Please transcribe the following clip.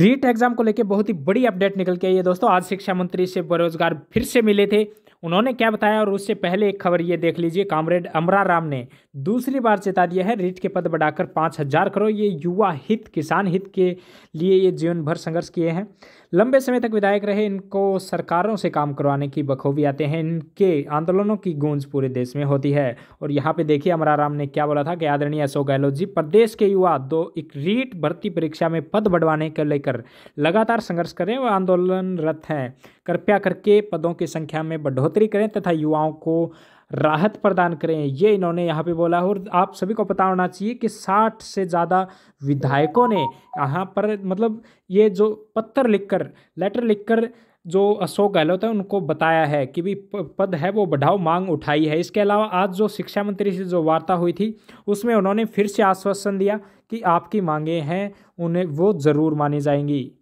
REET exam को लेकर बहुत ही बड़ी अपडेट निकल के आई है दोस्तों आज शिक्षा मंत्री से बेरोजगार फिर से मिले थे उन्होंने क्या बताया और उससे पहले एक खबर ये देख लीजिए कामरेड अमरा राम ने दूसरी बार चेता दिया है रीट के पद बढ़ाकर पाँच हज़ार करोड़ ये युवा हित किसान हित के लिए ये जीवन भर संघर्ष किए हैं लंबे समय तक विधायक रहे इनको सरकारों से काम करवाने की बखूबी आते हैं इनके आंदोलनों की गूंज पूरे देश में होती है और यहाँ पर देखिए अमरा राम ने क्या बोला था कि आदरणीय अशोक गहलोत जी प्रदेश के युवा दो एक रीट भर्ती परीक्षा में पद बढ़वाने को लेकर लगातार संघर्ष करें व आंदोलनरत हैं कृपया करके पदों की संख्या में बढ़ोतरी करें तथा युवाओं को राहत प्रदान करें ये इन्होंने यहाँ पे बोला और आप सभी को पता होना चाहिए कि 60 से ज़्यादा विधायकों ने यहाँ पर मतलब ये जो पत्र लिखकर लेटर लिखकर जो अशोक गहलोत है उनको बताया है कि भी पद है वो बढ़ाओ मांग उठाई है इसके अलावा आज जो शिक्षा मंत्री से जो वार्ता हुई थी उसमें उन्होंने फिर से आश्वासन दिया कि आपकी मांगे हैं उन्हें वो ज़रूर मानी जाएंगी